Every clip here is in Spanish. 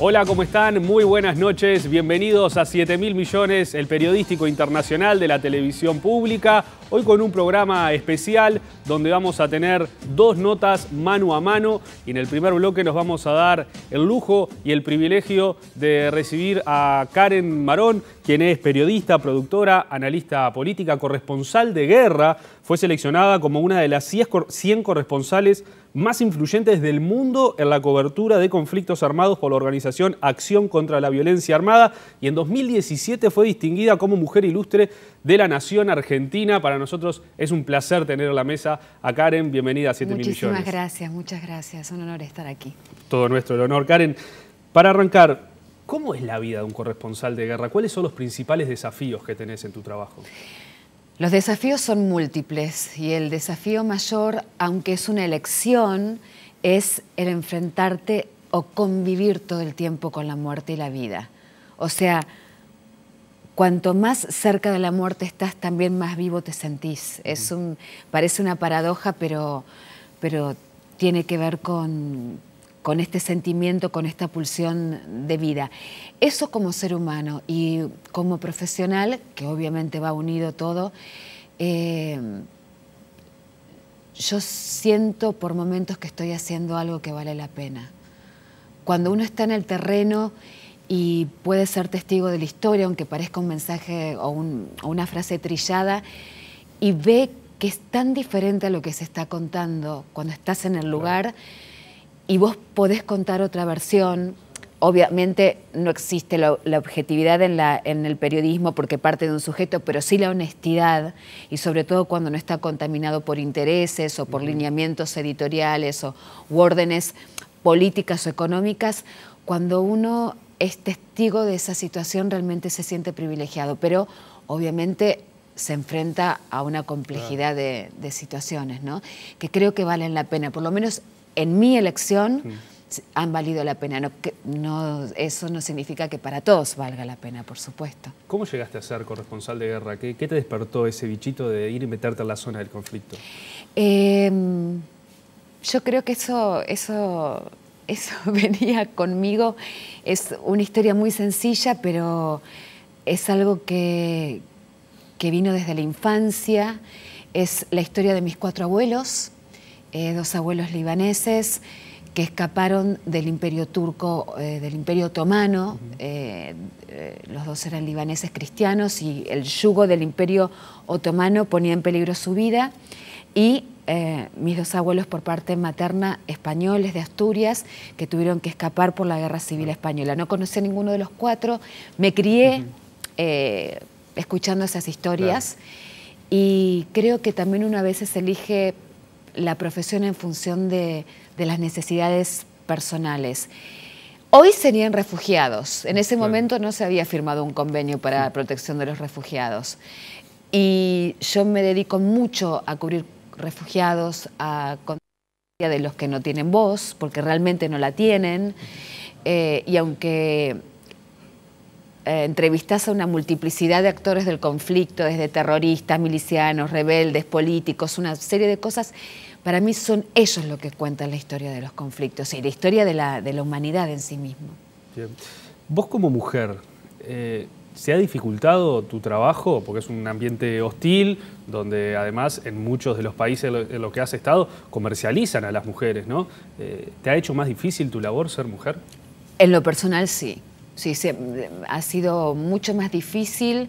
Hola, ¿cómo están? Muy buenas noches. Bienvenidos a 7 mil millones, el periodístico internacional de la televisión pública. Hoy con un programa especial donde vamos a tener dos notas mano a mano y en el primer bloque nos vamos a dar el lujo y el privilegio de recibir a Karen Marón, quien es periodista, productora, analista política, corresponsal de guerra. Fue seleccionada como una de las 100 corresponsales más influyentes del mundo en la cobertura de conflictos armados por la organización Acción contra la Violencia Armada y en 2017 fue distinguida como Mujer Ilustre de la Nación Argentina. Para nosotros es un placer tener la mesa a Karen. Bienvenida a Millones. Muchísimas gracias, muchas gracias. Un honor estar aquí. Todo nuestro el honor. Karen, para arrancar, ¿cómo es la vida de un corresponsal de guerra? ¿Cuáles son los principales desafíos que tenés en tu trabajo? Los desafíos son múltiples y el desafío mayor, aunque es una elección, es el enfrentarte o convivir todo el tiempo con la muerte y la vida. O sea, cuanto más cerca de la muerte estás, también más vivo te sentís. Es un, parece una paradoja, pero, pero tiene que ver con, con este sentimiento, con esta pulsión de vida. Eso como ser humano y como profesional, que obviamente va unido todo, eh, yo siento por momentos que estoy haciendo algo que vale la pena. Cuando uno está en el terreno y puede ser testigo de la historia, aunque parezca un mensaje o, una frase trillada, y ve que es tan diferente a lo que se está contando cuando estás en el lugar y vos podés contar otra versión. Obviamente no existe la, objetividad en, el periodismo porque parte de un sujeto, pero sí la honestidad y sobre todo cuando no está contaminado por intereses o por lineamientos editoriales o órdenes políticas o económicas, cuando uno es testigo de esa situación realmente se siente privilegiado, pero obviamente se enfrenta a una complejidad de, situaciones, ¿no? Que creo que valen la pena, por lo menos en mi elección. han valido la pena. No, eso no significa que para todos valga la pena, por supuesto. ¿Cómo llegaste a ser corresponsal de guerra? ¿Qué, te despertó ese bichito de ir y meterte a la zona del conflicto? Em, yo creo que eso, eso eso venía conmigo. Es una historia muy sencilla, pero es algo que, que vino desde la infancia. Es la historia de mis cuatro abuelos, eh, dos abuelos libaneses que escaparon del imperio turco, eh, del imperio otomano. Eh, los dos eran libaneses cristianos y el yugo del imperio otomano ponía en peligro su vida. Y eh, mis dos abuelos por parte materna españoles de Asturias que tuvieron que escapar por la guerra civil española. No conocí a ninguno de los cuatro, me crié eh, escuchando esas historias y creo que también una vez se elige la profesión en función de, las necesidades personales. Hoy serían refugiados. En ese momento no se había firmado un convenio para la protección de los refugiados. Y yo me dedico mucho a cubrir refugiados, a de los que no tienen voz, porque realmente no la tienen. Eh, y aunque eh, entrevistas a una multiplicidad de actores del conflicto, desde terroristas, milicianos, rebeldes, políticos, una serie de cosas, para mí son ellos los que cuentan la historia de los conflictos y la historia de la, humanidad en sí mismo. Vos como mujer, eh, ¿Se ha dificultado tu trabajo? Porque es un ambiente hostil, donde además en muchos de los países en los que has estado comercializan a las mujeres, ¿no? Eh, ¿Te ha hecho más difícil tu labor ser mujer? En lo personal sí. Sí, ha sido mucho más difícil.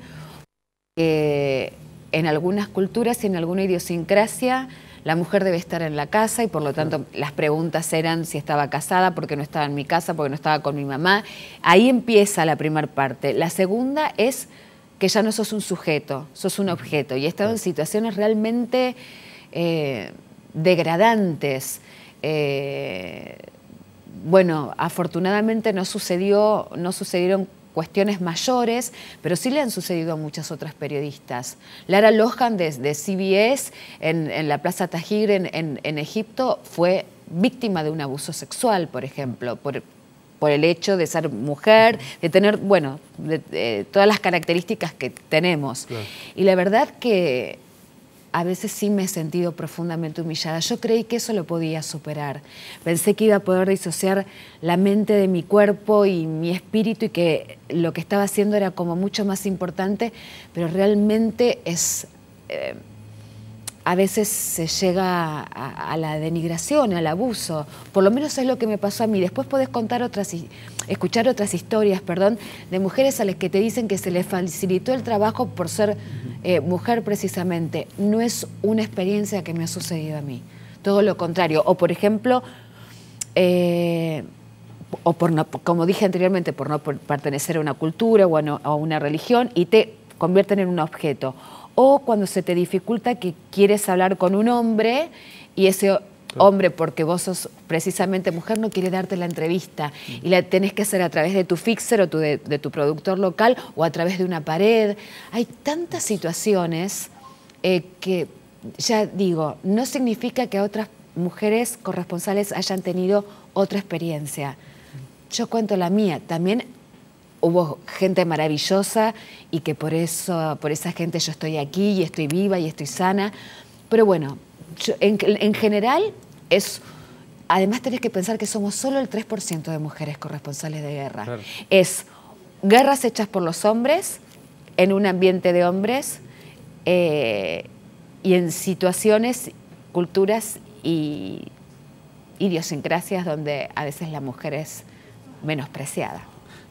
Eh, en algunas culturas y en alguna idiosincrasia la mujer debe estar en la casa y por lo tanto las preguntas eran si estaba casada, porque no estaba en mi casa, porque no estaba con mi mamá. Ahí empieza la primera parte. La segunda es que ya no sos un sujeto, sos un objeto. Y he estado en situaciones realmente eh, degradantes. Eh, bueno, afortunadamente no sucedió, no sucedieron cuestiones mayores, pero sí le han sucedido a muchas otras periodistas. Lara Lohan de, CBS en, la Plaza Tajir en, Egipto fue víctima de un abuso sexual, por ejemplo, por, el hecho de ser mujer, de tener, bueno, todas las características que tenemos. Y la verdad que a veces sí me he sentido profundamente humillada. Yo creí que eso lo podía superar. Pensé que iba a poder disociar la mente de mi cuerpo y mi espíritu y que lo que estaba haciendo era como mucho más importante, pero realmente es... Eh, a veces se llega a, la denigración, al abuso. Por lo menos es lo que me pasó a mí. Después podés contar otras, escuchar otras historias, perdón, de mujeres a las que te dicen que se les facilitó el trabajo por ser eh, mujer precisamente. No es una experiencia que me ha sucedido a mí. Todo lo contrario. O por ejemplo, eh, o por no, como dije anteriormente, por no pertenecer a una cultura o a una religión y te convierten en un objeto o cuando se te dificulta que quieres hablar con un hombre y ese hombre, porque vos sos precisamente mujer, no quiere darte la entrevista mm. y la tenés que hacer a través de tu fixer o de, tu productor local o a través de una pared. Hay tantas situaciones eh, que, ya digo, no significa que otras mujeres corresponsales hayan tenido otra experiencia. Mm. Yo cuento la mía, también hubo gente maravillosa y que por eso, por esa gente yo estoy aquí y estoy viva y estoy sana. Pero bueno, en, general es... Además tenés que pensar que somos solo el 3% de mujeres corresponsales de guerra. Es guerras hechas por los hombres, en un ambiente de hombres, eh, y en situaciones, culturas y idiosincrasias donde a veces la mujer es menospreciada.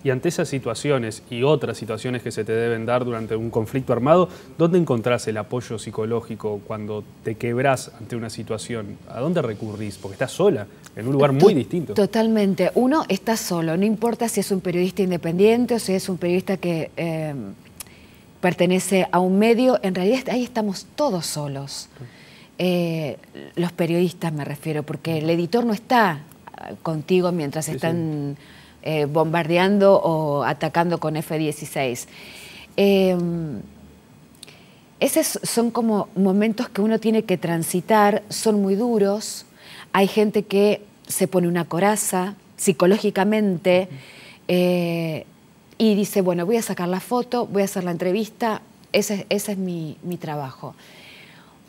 Y ante esas situaciones y otras situaciones que se te deben dar durante un conflicto armado, ¿dónde encontrás el apoyo psicológico cuando te quebrás ante una situación? ¿A dónde recurrís? Porque estás sola, en un lugar muy distinto. Totalmente. Uno está solo, no importa si es un periodista independiente o si es un periodista que... Em, pertenece a un medio, en realidad ahí estamos todos solos. Eh, los periodistas me refiero, porque el editor no está ah, contigo mientras están eh, bombardeando o atacando con F-16. Em, esos son como momentos que uno tiene que transitar, son muy duros. Hay gente que se pone una coraza psicológicamente eh, y dice, bueno, voy a sacar la foto, voy a hacer la entrevista, ese, es mi, mi, trabajo.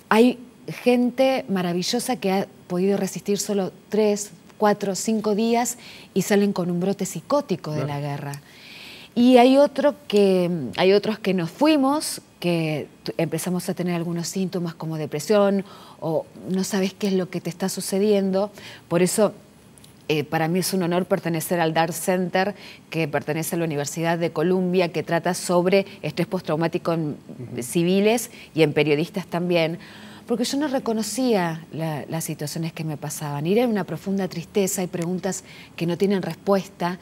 Hay gente maravillosa que ha podido resistir solo tres, cuatro o cinco días y salen con un brote psicótico de la guerra. Y hay, que, hay otros que nos fuimos, que empezamos a tener algunos síntomas como depresión o no sabes qué es lo que te está sucediendo. Por eso eh, para mí es un honor pertenecer al DART Center, que pertenece a la Universidad de Columbia, que trata sobre estrés postraumático en civiles y en periodistas también porque yo no reconocía las situaciones que me pasaban. Iré en una profunda tristeza y preguntas que no tienen respuesta.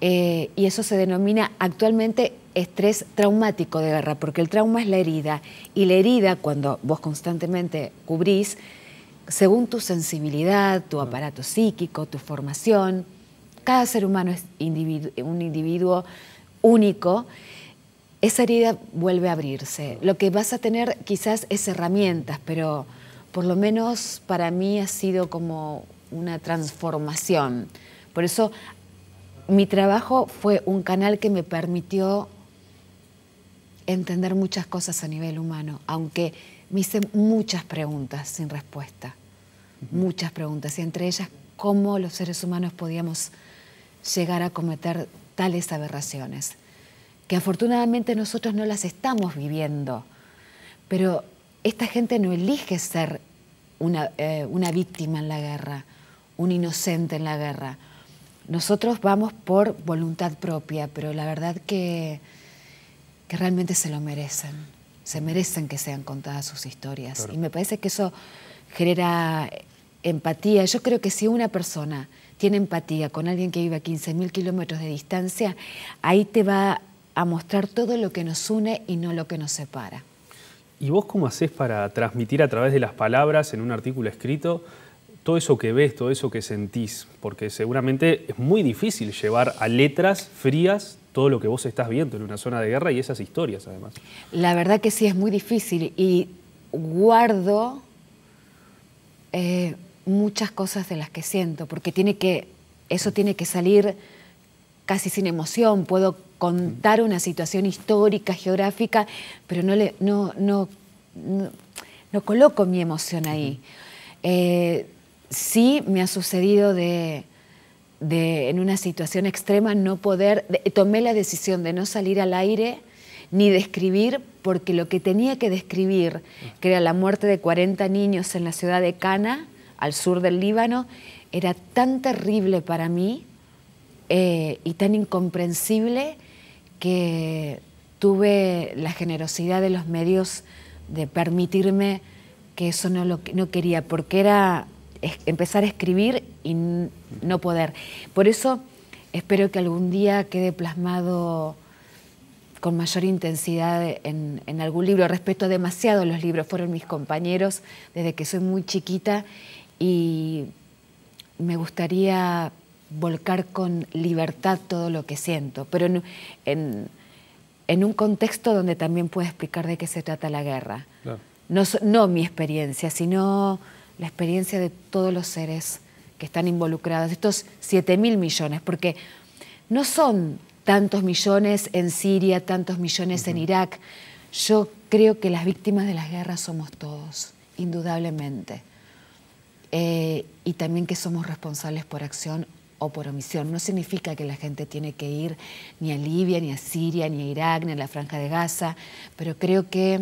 Eh, y eso se denomina actualmente estrés traumático de guerra, porque el trauma es la herida. Y la herida, cuando vos constantemente cubrís, según tu sensibilidad, tu aparato psíquico, tu formación, cada ser humano es un individuo único esa herida vuelve a abrirse. Lo que vas a tener quizás es herramientas, pero por lo menos para mí ha sido como una transformación. Por eso mi trabajo fue un canal que me permitió entender muchas cosas a nivel humano, aunque me hice muchas preguntas sin respuesta, muchas preguntas, y entre ellas cómo los seres humanos podíamos llegar a cometer tales aberraciones que afortunadamente nosotros no las estamos viviendo. Pero esta gente no elige ser una, eh, una víctima en la guerra, un inocente en la guerra. Nosotros vamos por voluntad propia, pero la verdad que, que realmente se lo merecen. Se merecen que sean contadas sus historias. Y me parece que eso genera empatía. Yo creo que si una persona tiene empatía con alguien que vive a 15.000 kilómetros de distancia, ahí te va a mostrar todo lo que nos une y no lo que nos separa. ¿Y vos cómo haces para transmitir a través de las palabras en un artículo escrito todo eso que ves, todo eso que sentís? Porque seguramente es muy difícil llevar a letras frías todo lo que vos estás viendo en una zona de guerra y esas historias además. La verdad que sí es muy difícil y guardo eh, muchas cosas de las que siento, porque tiene que, eso tiene que salir casi sin emoción, puedo contar una situación histórica, geográfica, pero no, le, no, coloco mi emoción ahí. Eh, sí me ha sucedido de, en una situación extrema, no poder, tomé la decisión de no salir al aire ni de porque lo que tenía que describir, que era la muerte de 40 niños en la ciudad de Cana, al sur del Líbano, era tan terrible para mí eh, y tan incomprensible que tuve la generosidad de los medios de permitirme que eso no lo no quería, porque era empezar a escribir y no poder. Por eso espero que algún día quede plasmado con mayor intensidad en, algún libro. Respeto demasiado los libros, fueron mis compañeros desde que soy muy chiquita y me gustaría volcar con libertad todo lo que siento, pero en, un contexto donde también puedo explicar de qué se trata la guerra. No, mi experiencia, sino la experiencia de todos los seres que están involucrados, estos 7 mil millones, porque no son tantos millones en Siria, tantos millones en Irak. Yo creo que las víctimas de las guerras somos todos, indudablemente. Eh, y también que somos responsables por acción o por omisión. No significa que la gente tiene que ir ni a Libia, ni a Siria, ni a Irak, ni a la Franja de Gaza, pero creo que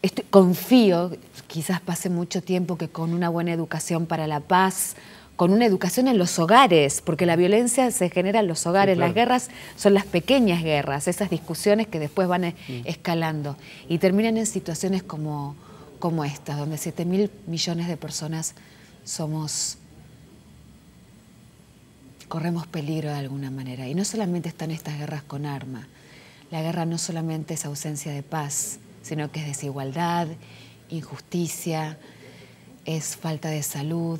este, confío, quizás pase mucho tiempo, que con una buena educación para la paz, con una educación en los hogares, porque la violencia se genera en los hogares, las guerras son las pequeñas guerras, esas discusiones que después van eh, escalando y terminan en situaciones como, como estas, donde 7 mil millones de personas somos corremos peligro de alguna manera. Y no solamente están estas guerras con armas. La guerra no solamente es ausencia de paz, sino que es desigualdad, injusticia, es falta de salud.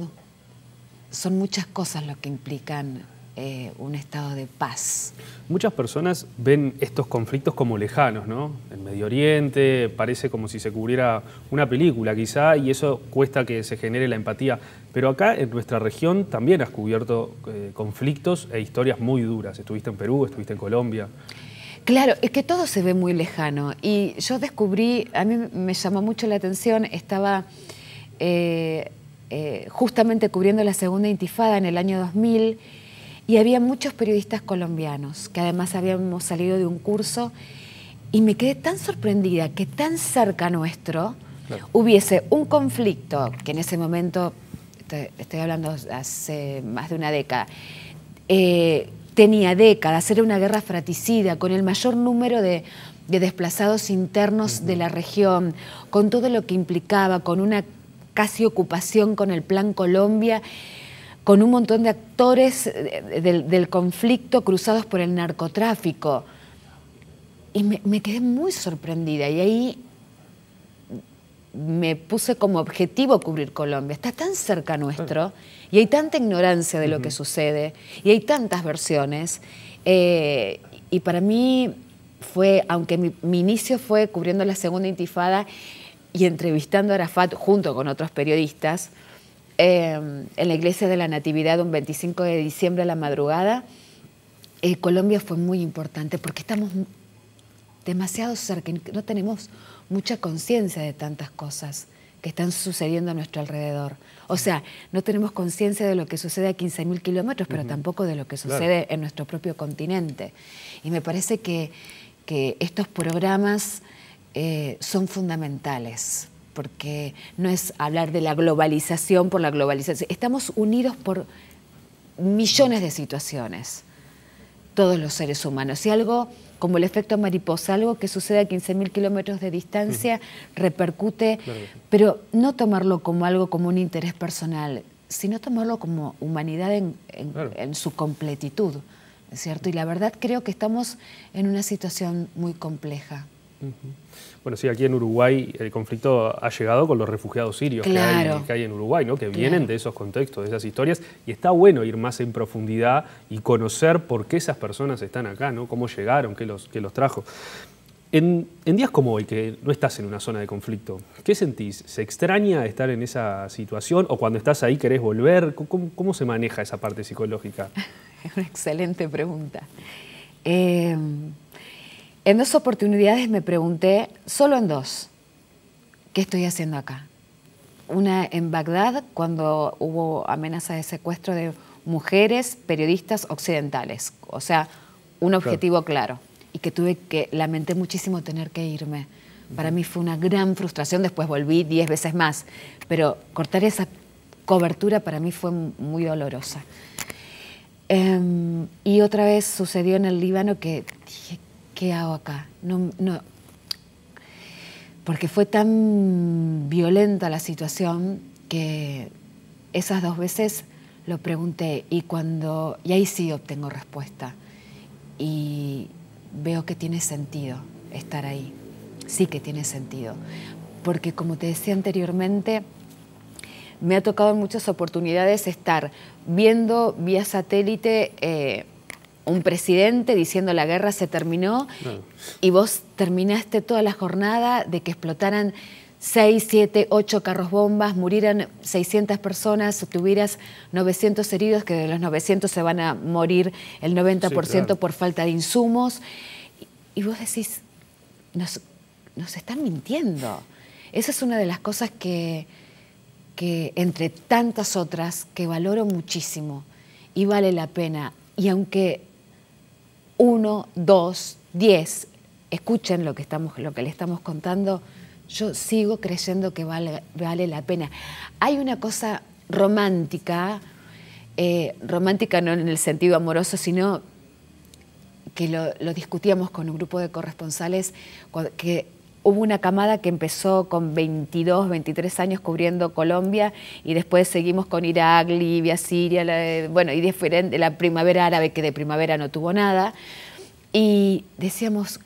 Son muchas cosas lo que implican eh, un estado de paz. Muchas personas ven estos conflictos como lejanos, ¿no? En Medio Oriente parece como si se cubriera una película quizá y eso cuesta que se genere la empatía. Pero acá en nuestra región también has cubierto eh, conflictos e historias muy duras. Estuviste en Perú, estuviste en Colombia. Claro, es que todo se ve muy lejano y yo descubrí, a mí me llamó mucho la atención, estaba... Eh, justamente cubriendo la segunda intifada en el año 2000 y había muchos periodistas colombianos que además habíamos salido de un curso y me quedé tan sorprendida que tan cerca nuestro hubiese un conflicto que en ese momento, estoy hablando hace más de una década, eh, tenía décadas, era una guerra fratricida con el mayor número de, desplazados internos de la región, con todo lo que implicaba, con una casi ocupación con el Plan Colombia con un montón de actores eh, del, conflicto cruzados por el narcotráfico. Y me, quedé muy sorprendida y ahí me puse como objetivo cubrir Colombia. Está tan cerca nuestro y hay tanta ignorancia de lo que sucede y hay tantas versiones. Eh, y para mí fue, aunque mi, inicio fue cubriendo la segunda intifada y entrevistando a Arafat junto con otros periodistas, Em, en la iglesia de la Natividad un 25 de diciembre a la madrugada, eh, Colombia fue muy importante porque estamos demasiado cerca, no tenemos mucha conciencia de tantas cosas que están sucediendo a nuestro alrededor. O sea, no tenemos conciencia de lo que sucede a 15.000 kilómetros, pero tampoco de lo que sucede en nuestro propio continente. Y me parece que, estos programas eh, son fundamentales porque no es hablar de la globalización por la globalización. Estamos unidos por millones de situaciones, todos los seres humanos. Y algo como el efecto mariposa, algo que sucede a 15.000 kilómetros de distancia, repercute, pero no tomarlo como algo como un interés personal, sino tomarlo como humanidad en, su completitud, ¿cierto? Y la verdad creo que estamos en una situación muy compleja. Bueno, sí, aquí en Uruguay el conflicto ha llegado con los refugiados sirios que, hay, en Uruguay, ¿no? que vienen de esos contextos, de esas historias, y está bueno ir más en profundidad y conocer por qué esas personas están acá, ¿no? cómo llegaron, qué los, los trajo. En, días como hoy, que no estás en una zona de conflicto, ¿qué sentís? ¿Se extraña estar en esa situación o cuando estás ahí querés volver? ¿Cómo, se maneja esa parte psicológica? Es una excelente pregunta. Eh... En dos oportunidades me pregunté, solo en dos, ¿qué estoy haciendo acá? Una en Bagdad, cuando hubo amenaza de secuestro de mujeres periodistas occidentales. O sea, un objetivo claro. Y que tuve que, lamenté muchísimo tener que irme. Para mí fue una gran frustración, después volví diez veces más. Pero cortar esa cobertura para mí fue muy dolorosa. Em, y otra vez sucedió en el Líbano que dije, ¿qué hago acá? No, Porque fue tan violenta la situación que esas dos veces lo pregunté y cuando y ahí sí obtengo respuesta y veo que tiene sentido estar ahí. Sí que tiene sentido, porque como te decía anteriormente, me ha tocado en muchas oportunidades estar viendo vía satélite eh, un presidente diciendo la guerra se terminó y vos terminaste toda la jornada de que explotaran seis, siete, ocho carros bombas, murieran 600 personas, tuvieras 900 heridos, que de los 900 se van a morir el 90% por falta de insumos. Y vos decís, nos, nos están mintiendo. Esa es una de las cosas que, que, entre tantas otras, que valoro muchísimo y vale la pena. Y aunque uno, dos, diez, Escuchen lo que, estamos, lo que le estamos contando. Yo sigo creyendo que vale, vale la pena. Hay una cosa romántica, eh, romántica no en el sentido amoroso, sino que lo, lo discutíamos con un grupo de corresponsales, que hubo una camada que empezó con 22, 23 años cubriendo Colombia y después seguimos con Irak, Libia, Siria, bueno, y diferente, la primavera árabe que de primavera no tuvo nada. Y decíamos,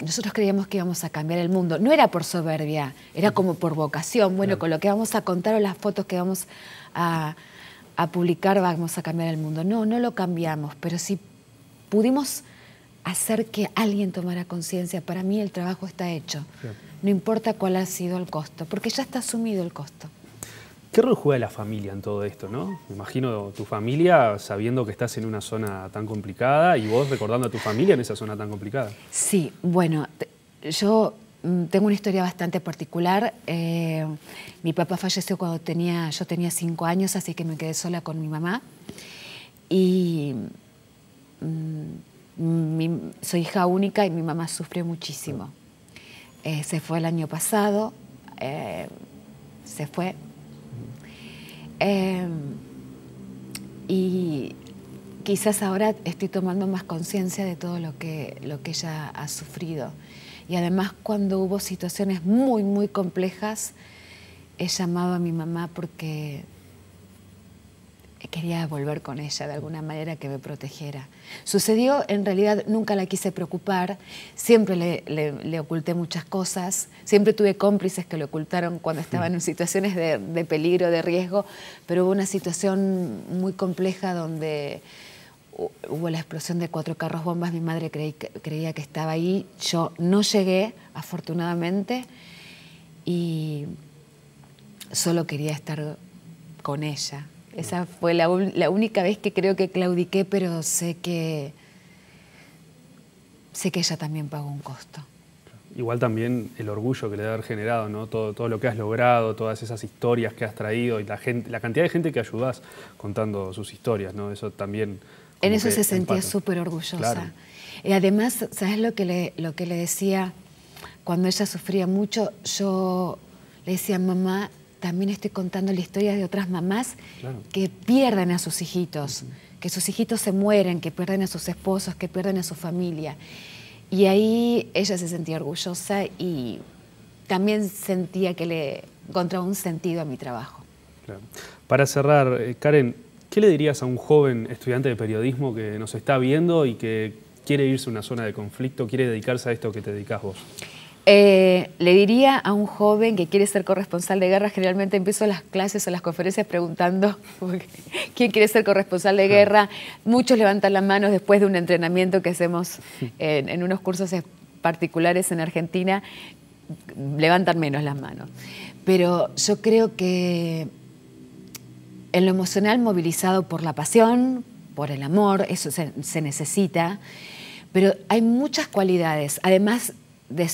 nosotros creíamos que íbamos a cambiar el mundo. No era por soberbia, era como por vocación. Bueno, con lo que vamos a contar o las fotos que vamos a, a publicar vamos a cambiar el mundo. No, no lo cambiamos, pero sí pudimos hacer que alguien tomara conciencia, para mí el trabajo está hecho. No importa cuál ha sido el costo, porque ya está asumido el costo. ¿Qué rol juega la familia en todo esto, no? Me imagino tu familia sabiendo que estás en una zona tan complicada y vos recordando a tu familia en esa zona tan complicada. Sí, bueno, yo mm, tengo una historia bastante particular. Eh, mi papá falleció cuando tenía, yo tenía cinco años, así que me quedé sola con mi mamá. Y mm, soy hija única y mi mamá sufre muchísimo. Eh, se fue el año pasado, eh, se fue. Eh, y quizás ahora estoy tomando más conciencia de todo lo que, lo que ella ha sufrido. Y además cuando hubo situaciones muy, muy complejas, he llamado a mi mamá porque quería volver con ella de alguna manera que me protegiera. Sucedió, en realidad nunca la quise preocupar, siempre le, oculté muchas cosas, siempre tuve cómplices que le ocultaron cuando estaban en situaciones de, peligro, de riesgo, pero hubo una situación muy compleja donde hubo la explosión de cuatro carros bombas, mi madre creía que estaba ahí, yo no llegué, afortunadamente, y solo quería estar con ella esa fue la, única vez que creo que claudiqué, pero sé que sé que ella también pagó un costo. Igual también el orgullo que le debe haber generado, ¿no? Todo, todo lo que has logrado, todas esas historias que has traído y la gente, la cantidad de gente que ayudas contando sus historias, ¿no? Eso también. En eso se sentía súper orgullosa. Y además, ¿sabes lo que le, lo que le decía? Cuando ella sufría mucho, yo le decía, mamá, también estoy contando la historia de otras mamás que pierden a sus hijitos, que sus hijitos se mueren, que pierden a sus esposos, que pierden a su familia. Y ahí ella se sentía orgullosa y también sentía que le encontraba un sentido a mi trabajo. Para cerrar, eh, Karen, ¿qué le dirías a un joven estudiante de periodismo que nos está viendo y que quiere irse a una zona de conflicto, quiere dedicarse a esto que te dedicas vos? Eh, le diría a un joven que quiere ser corresponsal de guerra, generalmente empiezo las clases o las conferencias preguntando quién quiere ser corresponsal de guerra. Muchos levantan las manos después de un entrenamiento que hacemos en, unos cursos particulares en Argentina, levantan menos las manos. Pero yo creo que en lo emocional movilizado por la pasión, por el amor, eso se, se necesita, pero hay muchas cualidades, además de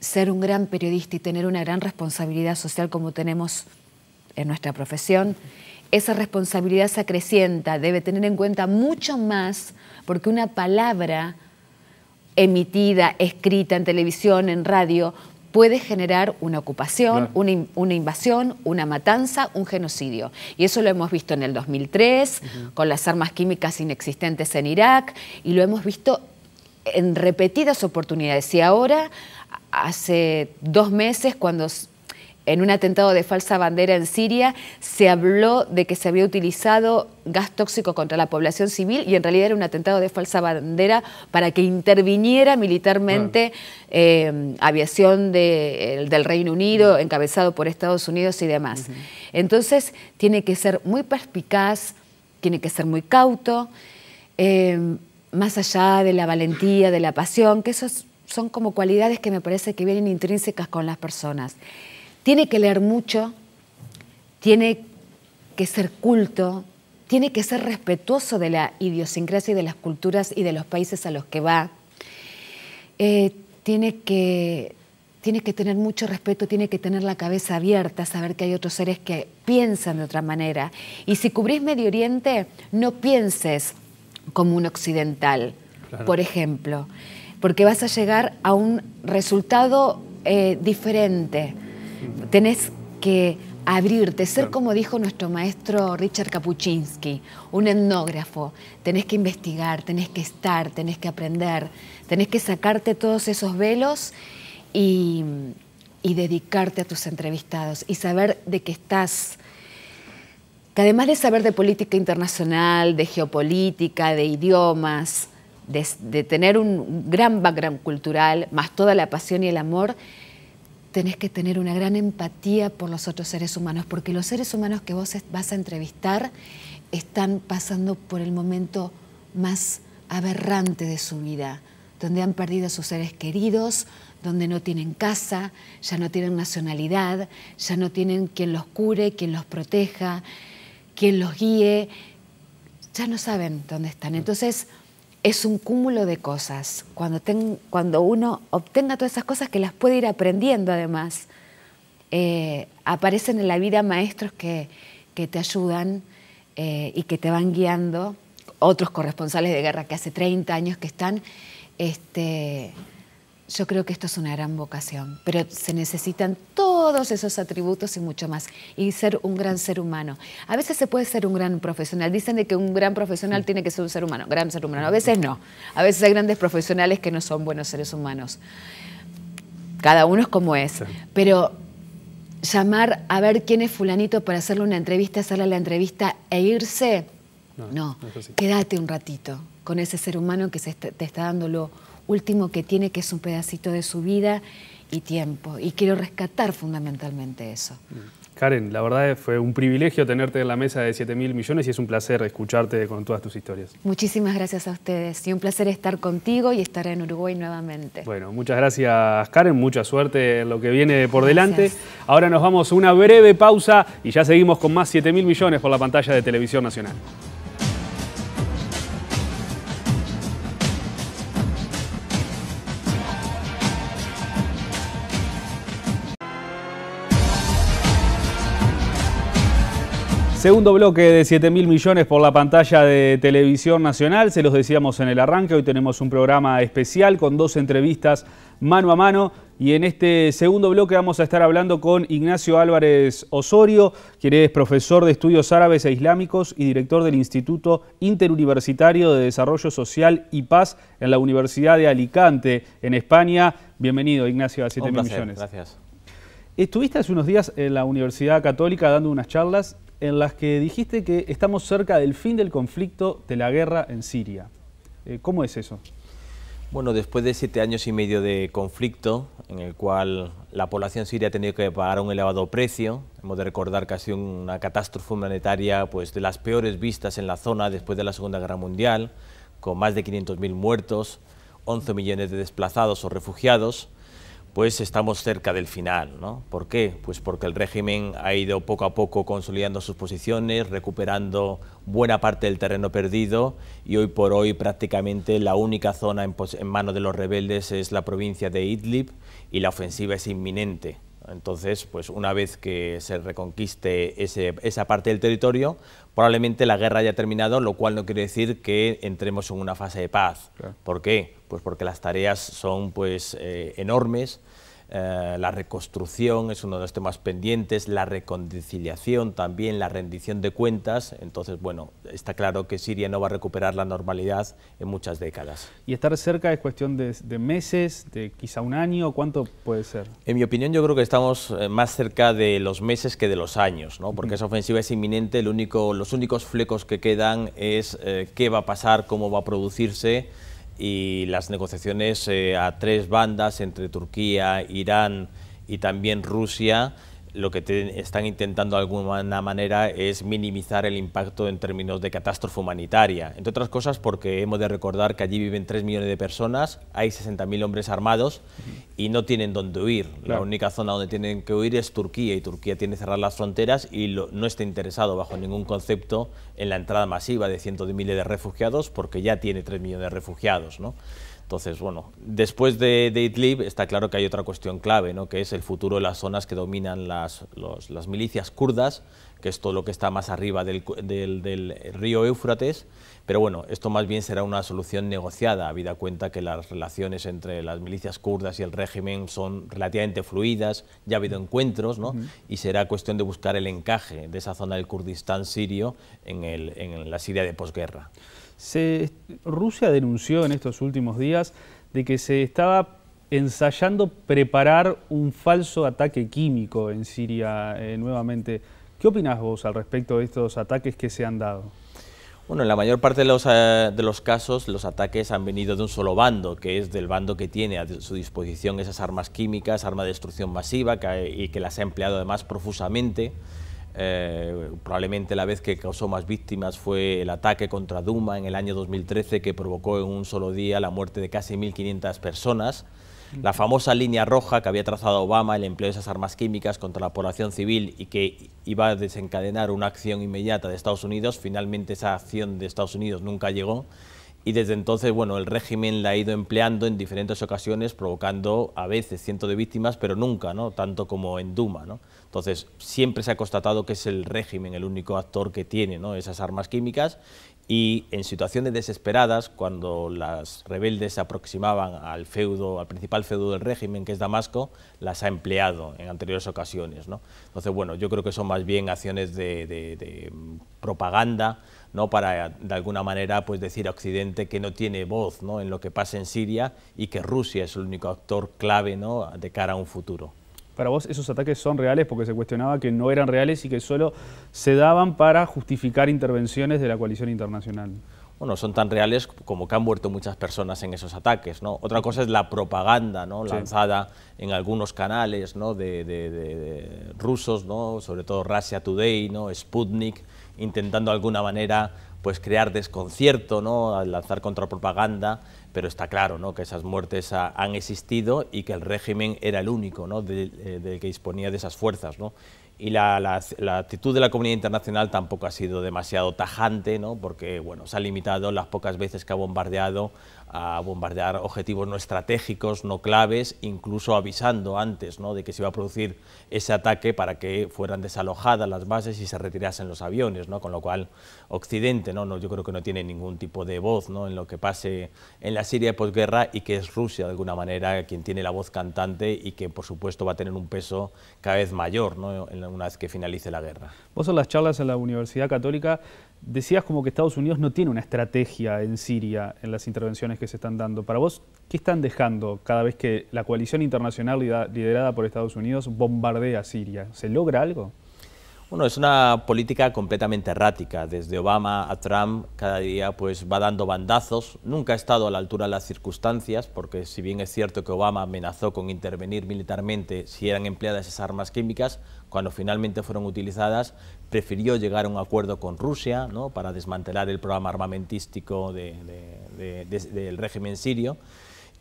ser un gran periodista y tener una gran responsabilidad social como tenemos en nuestra profesión, esa responsabilidad se acrecienta, debe tener en cuenta mucho más, porque una palabra emitida, escrita en televisión, en radio, puede generar una ocupación, una, invasión, una matanza, un genocidio. Y eso lo hemos visto en el 2003, con las armas químicas inexistentes en Irak, y lo hemos visto en repetidas oportunidades. Y ahora hace dos meses cuando en un atentado de falsa bandera en Siria, se habló de que se había utilizado gas tóxico contra la población civil y en realidad era un atentado de falsa bandera para que interviniera militarmente em, aviación del Reino Unido, encabezado por Estados Unidos y demás. Entonces, tiene que ser muy perspicaz, tiene que ser muy cauto, em, más allá de la valentía, de la pasión, que eso es son como cualidades que me parece que vienen intrínsecas con las personas. Tiene que leer mucho, tiene que ser culto, tiene que ser respetuoso de la idiosincrasia y de las culturas y de los países a los que va. Eh, tiene, que, que tener mucho respeto, tiene que tener la cabeza abierta, saber que hay otros seres que piensan de otra manera. Y si cubrís Medio Oriente, no pienses como un occidental, por ejemplo porque vas a llegar a un resultado eh, diferente. Tenés que abrirte, ser como dijo nuestro maestro Richard Kapuczynski, un etnógrafo. Tenés que investigar, tenés que estar, tenés que aprender, tenés que sacarte todos esos velos y, y dedicarte a tus entrevistados y saber de qué estás. Que además de saber de política internacional, de geopolítica, de idiomas, de, tener un gran background cultural, más toda la pasión y el amor, tenés que tener una gran empatía por los otros seres humanos, porque los seres humanos que vos vas a entrevistar están pasando por el momento más aberrante de su vida, donde han perdido a sus seres queridos, donde no tienen casa, ya no tienen nacionalidad, ya no tienen quien los cure, quien los proteja, quien los guíe, ya no saben dónde están. Entonces, es un cúmulo de cosas. Cuando, ten, cuando uno obtenga todas esas cosas que las puede ir aprendiendo además, eh, aparecen en la vida maestros que, que te ayudan eh, y que te van guiando, otros corresponsales de guerra que hace 30 años que están. Este, yo creo que esto es una gran vocación, pero se necesitan todos todos esos atributos y mucho más y ser un gran ser humano. A veces se puede ser un gran profesional. Dicen de que un gran profesional tiene que ser un ser humano, gran ser humano. A veces no. A veces hay grandes profesionales que no son buenos seres humanos. Cada uno es como es. Pero llamar a ver quién es fulanito para hacerle una entrevista, hacerle la entrevista e irse, no. no. Quédate un ratito con ese ser humano que se te está dando lo último que tiene, que es un pedacito de su vida y tiempo. Y quiero rescatar fundamentalmente eso. Karen, la verdad fue un privilegio tenerte en la mesa de 7 mil millones y es un placer escucharte con todas tus historias. Muchísimas gracias a ustedes y un placer estar contigo y estar en Uruguay nuevamente. Bueno, muchas gracias Karen, mucha suerte en lo que viene por delante. Ahora nos vamos a una breve pausa y ya seguimos con más 7 mil millones por la pantalla de Televisión Nacional. Segundo bloque de 7 mil millones por la pantalla de Televisión Nacional. Se los decíamos en el arranque, hoy tenemos un programa especial con dos entrevistas mano a mano. Y en este segundo bloque vamos a estar hablando con Ignacio Álvarez Osorio, quien es profesor de estudios árabes e islámicos y director del Instituto Interuniversitario de Desarrollo Social y Paz en la Universidad de Alicante, en España. Bienvenido, Ignacio, a 7 mil millones. Gracias. Estuviste hace unos días en la Universidad Católica dando unas charlas en las que dijiste que estamos cerca del fin del conflicto de la guerra en Siria. Eh, ¿Cómo es eso? Bueno, después de siete años y medio de conflicto, en el cual la población siria ha tenido que pagar un elevado precio, hemos de recordar que ha sido una catástrofe humanitaria pues, de las peores vistas en la zona después de la Segunda Guerra Mundial, con más de 500.000 muertos, 11 millones de desplazados o refugiados, pues estamos cerca del final. ¿no? ¿Por qué? Pues porque el régimen ha ido poco a poco consolidando sus posiciones, recuperando buena parte del terreno perdido y hoy por hoy prácticamente la única zona en, en manos de los rebeldes es la provincia de Idlib y la ofensiva es inminente. Entonces, pues una vez que se reconquiste esa parte del territorio, probablemente la guerra haya terminado, lo cual no quiere decir que entremos en una fase de paz. ¿Por qué? Pues porque las tareas son pues eh, enormes, eh, la reconstrucción es uno de los temas pendientes, la reconciliación también, la rendición de cuentas. Entonces, bueno, está claro que Siria no va a recuperar la normalidad en muchas décadas. ¿Y estar cerca es cuestión de, meses, de quizá un año? ¿Cuánto puede ser? En mi opinión, yo creo que estamos eh, más cerca de los meses que de los años, ¿no? porque esa ofensiva es inminente, los únicos flecos que quedan es eh, qué va a pasar, cómo va a producirse y las negociaciones eh, a tres bandas entre Turquía, Irán y también Rusia lo que están intentando de alguna manera es minimizar el impacto en términos de catástrofe humanitaria. Entre otras cosas porque hemos de recordar que allí viven 3 millones de personas, hay 60.000 hombres armados y no tienen dónde huir. La única zona donde tienen que huir es Turquía y Turquía tiene que cerrar las fronteras y no está interesado bajo ningún concepto en la entrada masiva de cientos de miles de refugiados porque ya tiene 3 millones de refugiados. ¿no? Entonces, bueno, después de, Idlib está claro que hay otra cuestión clave, ¿no? que es el futuro de las zonas que dominan las, milicias kurdas, que es todo lo que está más arriba del, del, río Éufrates, pero bueno, esto más bien será una solución negociada, habida cuenta que las relaciones entre las milicias kurdas y el régimen son relativamente fluidas, ya ha habido encuentros, ¿no? y será cuestión de buscar el encaje de esa zona del Kurdistán sirio en, el, en la Siria de posguerra. Se, Rusia denunció en estos últimos días de que se estaba ensayando preparar un falso ataque químico en Siria eh, nuevamente. ¿Qué opinas vos al respecto de estos ataques que se han dado? Bueno, en la mayor parte eh, de los, casos los ataques han venido de un solo bando, que es del bando que tiene a su disposición esas armas químicas, armas de destrucción masiva, y que las ha empleado además profusamente. Eh, probablemente la vez que causó más víctimas fue el ataque contra Duma en el año 2013 que provocó en un solo día la muerte de casi 1.500 personas. La famosa línea roja que había trazado Obama, el empleo de esas armas químicas contra la población civil y que iba a desencadenar una acción inmediata de Estados Unidos, finalmente esa acción de Estados Unidos nunca llegó y desde entonces, bueno, el régimen la ha ido empleando en diferentes ocasiones, provocando a veces cientos de víctimas, pero nunca, ¿no? Tanto como en Duma, ¿no? Entonces, siempre se ha constatado que es el régimen el único actor que tiene ¿no? esas armas químicas y en situaciones desesperadas, cuando las rebeldes se aproximaban al feudo, al principal feudo del régimen, que es Damasco, las ha empleado en anteriores ocasiones. ¿no? Entonces, bueno, yo creo que son más bien acciones de, de propaganda ¿no? para de alguna manera pues, decir a Occidente que no tiene voz ¿no? en lo que pasa en Siria y que Rusia es el único actor clave ¿no? de cara a un futuro. Para vos esos ataques son reales porque se cuestionaba que no eran reales y que solo se daban para justificar intervenciones de la coalición internacional bueno, son tan reales como que han muerto muchas personas en esos ataques. ¿no? Otra cosa es la propaganda ¿no? lanzada en algunos canales ¿no? de, rusos, sobre todo Russia Today, ¿no? Sputnik, intentando de alguna manera pues crear desconcierto, ¿no? lanzar contrapropaganda, pero está claro ¿no? que esas muertes han existido y que el régimen era el único ¿no? de eh, que disponía de esas fuerzas. Y la, actitud de la comunidad internacional tampoco ha sido demasiado tajante, ¿no? porque bueno, se ha limitado las pocas veces que ha bombardeado a bombardear objetivos no estratégicos, no claves, incluso avisando antes ¿no? de que se iba a producir ese ataque para que fueran desalojadas las bases y se retirasen los aviones, ¿no? con lo cual Occidente ¿no? yo creo que no tiene ningún tipo de voz ¿no? en lo que pase en la Siria de posguerra y que es Rusia de alguna manera quien tiene la voz cantante y que por supuesto va a tener un peso cada vez mayor ¿no? una vez que finalice la guerra. Vos en las charlas en la Universidad Católica Decías como que Estados Unidos no tiene una estrategia en Siria en las intervenciones que se están dando. Para vos, ¿qué están dejando cada vez que la coalición internacional liderada por Estados Unidos bombardea Siria? ¿Se logra algo? Bueno, es una política completamente errática. Desde Obama a Trump, cada día pues va dando bandazos. Nunca ha estado a la altura de las circunstancias, porque si bien es cierto que Obama amenazó con intervenir militarmente si eran empleadas esas armas químicas, cuando finalmente fueron utilizadas, prefirió llegar a un acuerdo con Rusia para desmantelar el programa armamentístico del régimen sirio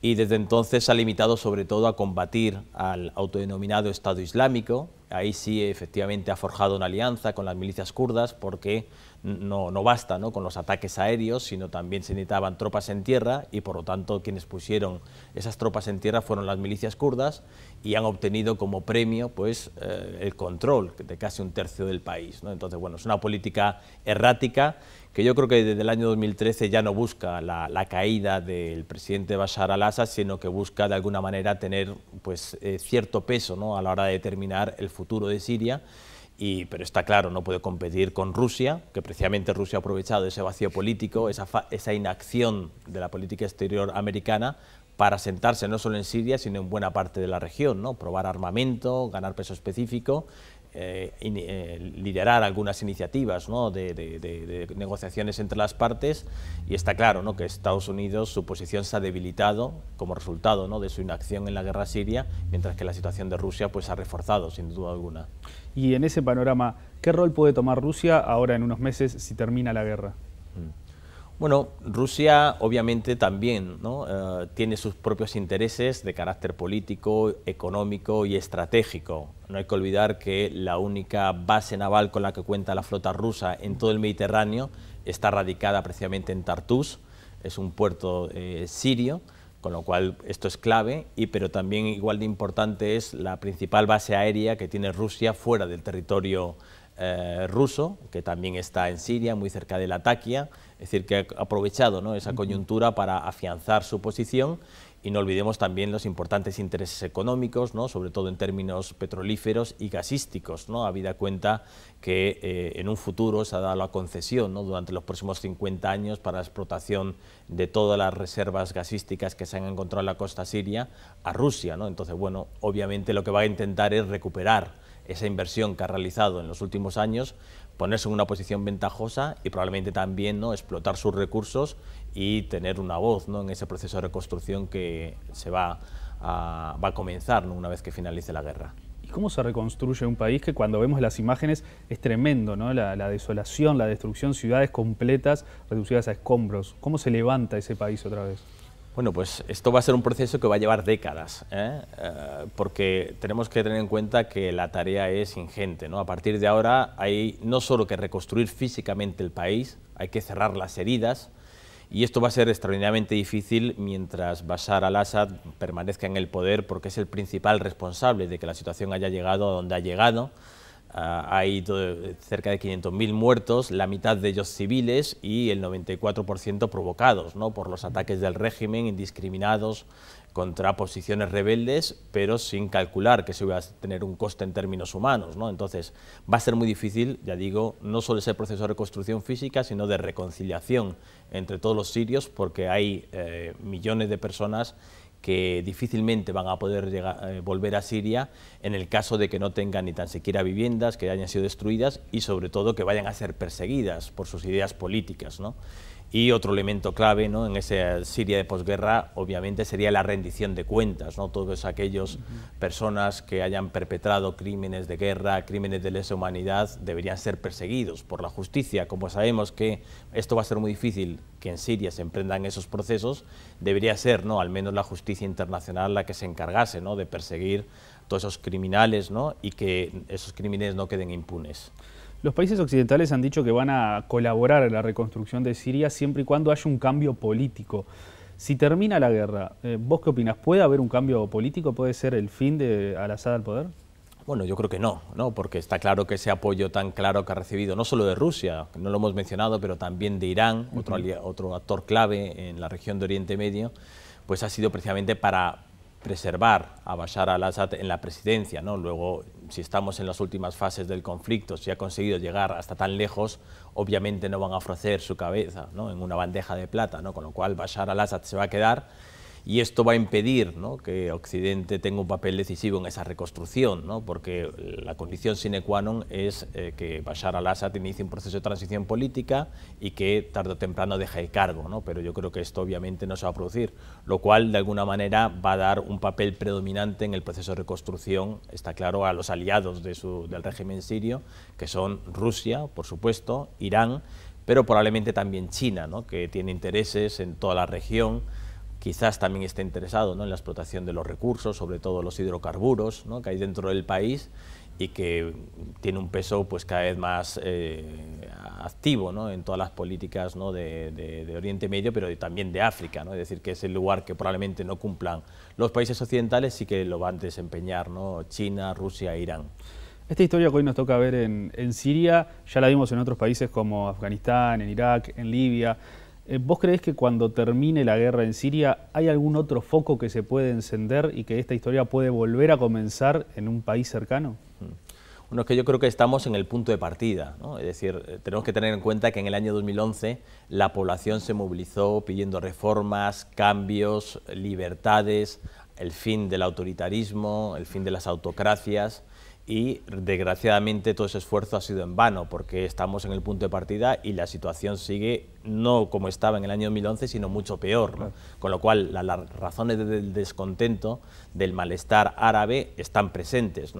y desde entonces se ha limitado sobre todo a combatir al autodenominado Estado Islámico. Ahí sí, efectivamente, ha forjado una alianza con las milicias kurdas porque no, basta con los ataques aéreos, sino también se necesitaban tropas en tierra y, por lo tanto, quienes pusieron esas tropas en tierra fueron las milicias kurdas y han obtenido como premio pues, eh, el control de casi un tercio del país. Entonces, bueno, es una política errática que yo creo que desde el año 2013 ya no busca la, caída del presidente Bashar al-Assad, sino que busca de alguna manera tener pues, eh, cierto peso ¿no? a la hora de determinar el futuro de Siria. Y, pero está claro, no puede competir con Rusia, que precisamente Rusia ha aprovechado ese vacío político, esa, esa inacción de la política exterior americana para sentarse no solo en Siria, sino en buena parte de la región, ¿no? probar armamento, ganar peso específico eh, eh, liderar algunas iniciativas ¿no? de, negociaciones entre las partes y está claro ¿no? que Estados Unidos, su posición se ha debilitado como resultado ¿no? de su inacción en la guerra siria, mientras que la situación de Rusia pues, ha reforzado sin duda alguna. Y en ese panorama, ¿qué rol puede tomar Rusia ahora en unos meses si termina la guerra? Mm. Bueno, Rusia obviamente también eh, tiene sus propios intereses de carácter político, económico y estratégico. No hay que olvidar que la única base naval con la que cuenta la flota rusa en todo el Mediterráneo está radicada precisamente en Tartus, es un puerto eh, sirio, con lo cual esto es clave, y, pero también igual de importante es la principal base aérea que tiene Rusia fuera del territorio eh, ruso, que también está en Siria, muy cerca de Latakia. Es decir, que ha aprovechado esa coyuntura para afianzar su posición y no olvidemos también los importantes intereses económicos, ¿no? sobre todo en términos petrolíferos y gasísticos, ¿no? habida cuenta que eh, en un futuro se ha dado la concesión durante los próximos 50 años para la explotación de todas las reservas gasísticas que se han encontrado en la costa siria a Rusia. ¿no? Entonces, bueno, obviamente lo que va a intentar es recuperar esa inversión que ha realizado en los últimos años ponerse en una posición ventajosa y probablemente también ¿no? explotar sus recursos y tener una voz ¿no? en ese proceso de reconstrucción que va a, comenzar una vez que finalice la guerra. ¿Y cómo se reconstruye un país que cuando vemos las imágenes es tremendo, la desolación, la destrucción, ciudades completas reducidas a escombros? ¿Cómo se levanta ese país otra vez? Bueno, pues esto va a ser un proceso que va a llevar décadas, ¿eh? Eh, porque tenemos que tener en cuenta que la tarea es ingente. A partir de ahora hay no solo que reconstruir físicamente el país, hay que cerrar las heridas, y esto va a ser extraordinariamente difícil mientras Bashar al-Assad permanezca en el poder, porque es el principal responsable de que la situación haya llegado a donde ha llegado, Ah, hay cerca de 500.000 muertos, la mitad de ellos civiles y el 94% provocados ¿no? por los ataques del régimen indiscriminados contra posiciones rebeldes, pero sin calcular que se iba a tener un coste en términos humanos. ¿no? Entonces, va a ser muy difícil, ya digo, no solo ese proceso de reconstrucción física, sino de reconciliación entre todos los sirios, porque hay eh, millones de personas que difícilmente van a poder eh, volver a Siria en el caso de que no tengan ni tan siquiera viviendas, que hayan sido destruidas y sobre todo que vayan a ser perseguidas por sus ideas políticas. ¿no? Y otro elemento clave en esa Siria de posguerra, obviamente, sería la rendición de cuentas. ¿no? Todos aquellos personas que hayan perpetrado crímenes de guerra, crímenes de lesa humanidad, deberían ser perseguidos por la justicia. Como sabemos que esto va a ser muy difícil que en Siria se emprendan esos procesos, debería ser, ¿no? al menos la justicia internacional la que se encargase de perseguir todos esos criminales y que esos crímenes no queden impunes. Los países occidentales han dicho que van a colaborar en la reconstrucción de Siria siempre y cuando haya un cambio político. Si termina la guerra, eh, ¿vos qué opinas? ¿Puede haber un cambio político? ¿Puede ser el fin de Al-Assad al poder? Bueno, yo creo que no, ¿no? porque está claro que ese apoyo tan claro que ha recibido, no solo de Rusia, no lo hemos mencionado, pero también de Irán, otro actor clave en la región de Oriente Medio, pues ha sido precisamente para, preservar a Bashar al-Assad en la presidencia. ¿no? Luego, si estamos en las últimas fases del conflicto, si ha conseguido llegar hasta tan lejos, obviamente no van a ofrecer su cabeza en una bandeja de plata, ¿no? con lo cual Bashar al-Assad se va a quedar y esto va a impedir que Occidente tenga un papel decisivo en esa reconstrucción, porque la condición sine qua non es eh, que Bashar al-Assad inicie un proceso de transición política y que tarde o temprano deje el cargo, pero yo creo que esto obviamente no se va a producir, lo cual de alguna manera va a dar un papel predominante en el proceso de reconstrucción, está claro, a los aliados del régimen sirio, que son Rusia, por supuesto, Irán, pero probablemente también China, que tiene intereses en toda la región, quizás también esté interesado en la explotación de los recursos, sobre todo los hidrocarburos que hay dentro del país y que tiene un peso pues cada vez más eh, activo ¿no? en todas las políticas de, Oriente Medio, pero también de África, ¿no? es decir, que es el lugar que probablemente no cumplan los países occidentales, y que lo van a desempeñar ¿no? China, Rusia e Irán. Esta historia que hoy nos toca ver en, en Siria, ya la vimos en otros países como Afganistán, en Irak, en Libia, eh, ¿Vos crees que cuando termine la guerra en Siria hay algún otro foco que se puede encender y que esta historia puede volver a comenzar en un país cercano? Mm. Bueno, es que yo creo que estamos en el punto de partida, es decir, eh, tenemos que tener en cuenta que en el año 2011 la población se movilizó pidiendo reformas, cambios, libertades, el fin del autoritarismo, el fin de las autocracias, y desgraciadamente todo ese esfuerzo ha sido en vano porque estamos en el punto de partida y la situación sigue no como estaba en el año 2011, sino mucho peor. Con lo cual las razones del descontento, del malestar árabe, están presentes.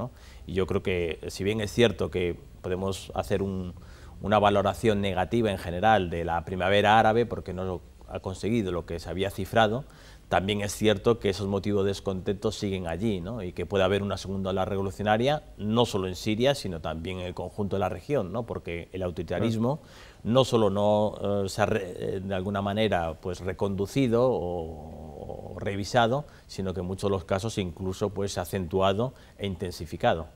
Y yo creo que si bien es cierto que podemos hacer una valoración negativa en general de la primavera árabe porque no ha conseguido lo que se había cifrado, también es cierto que esos motivos de descontento siguen allí ¿no? y que puede haber una segunda ola revolucionaria, no solo en Siria, sino también en el conjunto de la región, ¿no? porque el autoritarismo no solo no eh, se ha eh, de alguna manera pues, reconducido o, revisado, sino que en muchos de los casos incluso pues, se ha acentuado e intensificado.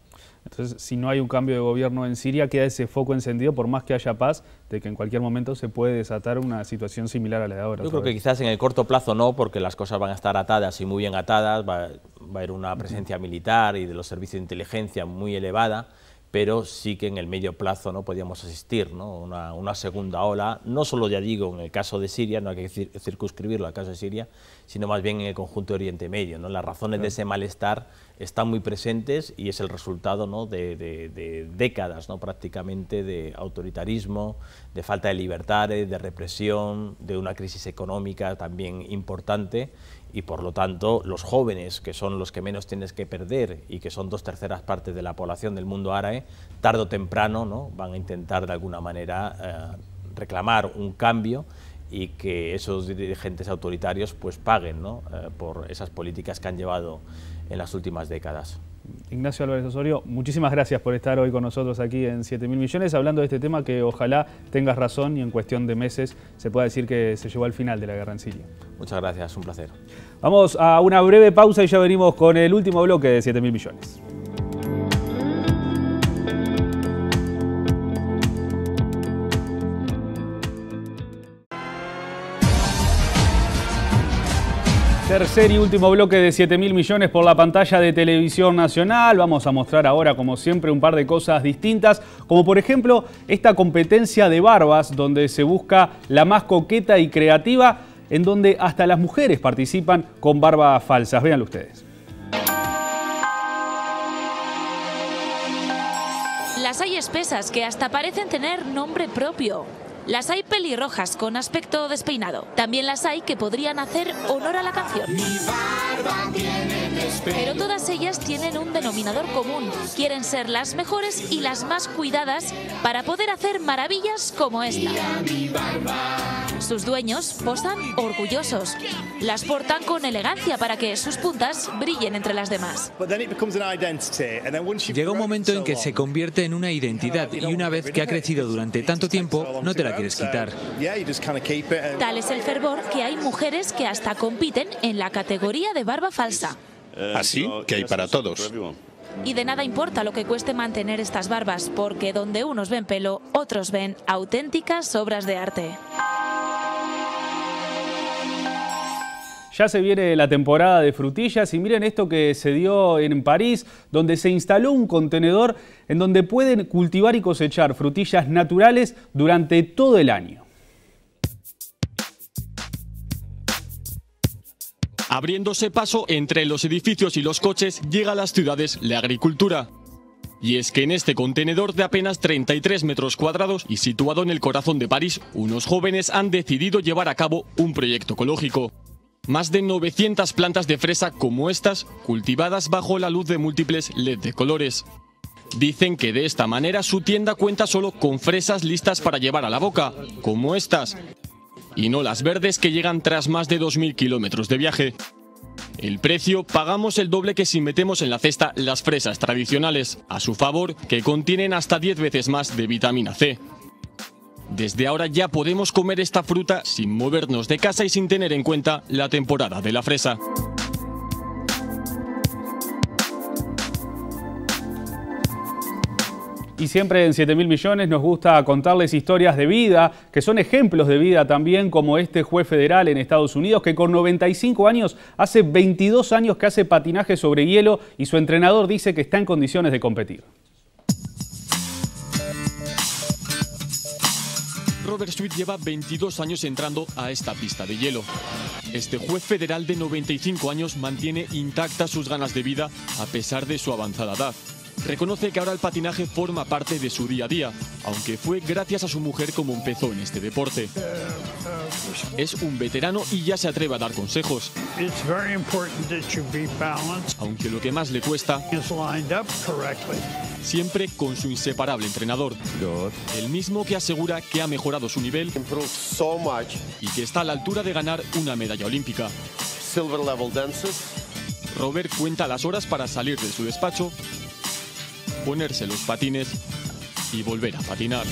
Entonces, si no hay un cambio de gobierno en Siria, queda ese foco encendido, por más que haya paz, de que en cualquier momento se puede desatar una situación similar a la de ahora. Yo creo que quizás en el corto plazo no, porque las cosas van a estar atadas y muy bien atadas, va a haber una presencia militar y de los servicios de inteligencia muy elevada pero sí que en el medio plazo no podíamos asistir ¿no? Una, segunda ola, no solo ya digo en el caso de Siria, no hay que circunscribirlo al caso de Siria, sino más bien en el conjunto de Oriente Medio. ¿no? Las razones de ese malestar están muy presentes y es el resultado de, de, décadas ¿no? prácticamente de autoritarismo, de falta de libertades, de represión, de una crisis económica también importante y por lo tanto los jóvenes, que son los que menos tienes que perder y que son dos terceras partes de la población del mundo árabe, tarde o temprano ¿no? van a intentar de alguna manera eh, reclamar un cambio y que esos dirigentes autoritarios pues paguen eh, por esas políticas que han llevado en las últimas décadas. Ignacio Álvarez Osorio, muchísimas gracias por estar hoy con nosotros aquí en 7.000 mil millones, hablando de este tema que ojalá tengas razón y en cuestión de meses se pueda decir que se llevó al final de la guerra en Siria. Muchas gracias, un placer. Vamos a una breve pausa y ya venimos con el último bloque de 7 mil millones. Tercer y último bloque de 7 mil millones por la pantalla de Televisión Nacional. Vamos a mostrar ahora, como siempre, un par de cosas distintas, como por ejemplo esta competencia de barbas, donde se busca la más coqueta y creativa, en donde hasta las mujeres participan con barbas falsas. Véanlo ustedes. Las hay espesas que hasta parecen tener nombre propio. Las hay pelirrojas con aspecto despeinado. También las hay que podrían hacer honor a la canción. Pero todas ellas tienen un denominador común. Quieren ser las mejores y las más cuidadas para poder hacer maravillas como esta. Sus dueños posan orgullosos. Las portan con elegancia para que sus puntas brillen entre las demás. Llega un momento en que se convierte en una identidad y una vez que ha crecido durante tanto tiempo, no te la Tal es el fervor que hay mujeres que hasta compiten en la categoría de barba falsa. Así ah, que hay para todos. Y de nada importa lo que cueste mantener estas barbas, porque donde unos ven pelo, otros ven auténticas obras de arte. Ya se viene la temporada de frutillas y miren esto que se dio en París, donde se instaló un contenedor en donde pueden cultivar y cosechar frutillas naturales durante todo el año. Abriéndose paso entre los edificios y los coches llega a las ciudades la agricultura. Y es que en este contenedor de apenas 33 metros cuadrados y situado en el corazón de París, unos jóvenes han decidido llevar a cabo un proyecto ecológico. Más de 900 plantas de fresa como estas, cultivadas bajo la luz de múltiples LED de colores. Dicen que de esta manera su tienda cuenta solo con fresas listas para llevar a la boca, como estas, y no las verdes que llegan tras más de 2.000 kilómetros de viaje. El precio pagamos el doble que si metemos en la cesta las fresas tradicionales, a su favor que contienen hasta 10 veces más de vitamina C. Desde ahora ya podemos comer esta fruta sin movernos de casa y sin tener en cuenta la temporada de la fresa. Y siempre en 7.000 millones nos gusta contarles historias de vida, que son ejemplos de vida también, como este juez federal en Estados Unidos, que con 95 años, hace 22 años que hace patinaje sobre hielo y su entrenador dice que está en condiciones de competir. Robert Sweet lleva 22 años entrando a esta pista de hielo. Este juez federal de 95 años mantiene intactas sus ganas de vida a pesar de su avanzada edad. Reconoce que ahora el patinaje forma parte de su día a día, aunque fue gracias a su mujer como empezó en este deporte. Es un veterano y ya se atreve a dar consejos. Aunque lo que más le cuesta siempre con su inseparable entrenador. El mismo que asegura que ha mejorado su nivel y que está a la altura de ganar una medalla olímpica. Robert cuenta las horas para salir de su despacho, ponerse los patines y volver a patinar.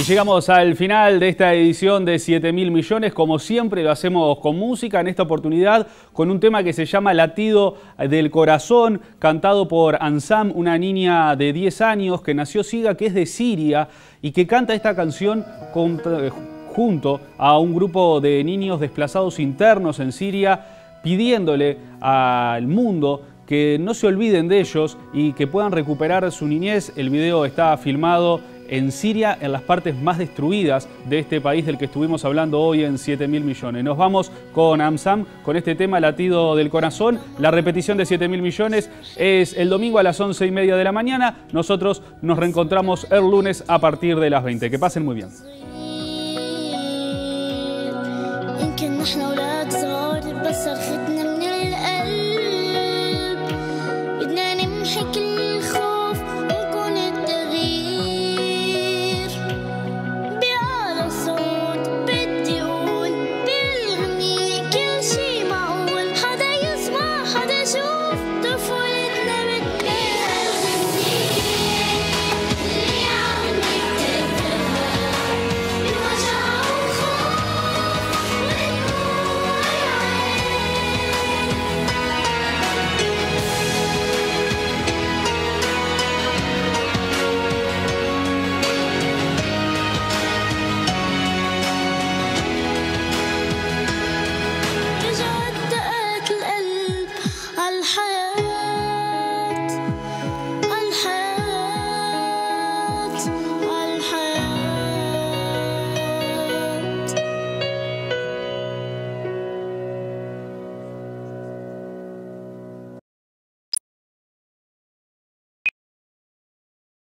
Y llegamos al final de esta edición de 7 mil millones. Como siempre lo hacemos con música, en esta oportunidad con un tema que se llama Latido del Corazón, cantado por Ansam, una niña de 10 años que nació siga, que es de Siria y que canta esta canción eh, junto a un grupo de niños desplazados internos en Siria, pidiéndole al mundo que no se olviden de ellos y que puedan recuperar su niñez. El video está filmado en Siria, en las partes más destruidas de este país del que estuvimos hablando hoy en 7 mil millones. Nos vamos con AMSAM, con este tema latido del corazón. La repetición de 7 mil millones es el domingo a las 11 y media de la mañana. Nosotros nos reencontramos el lunes a partir de las 20. Que pasen muy bien.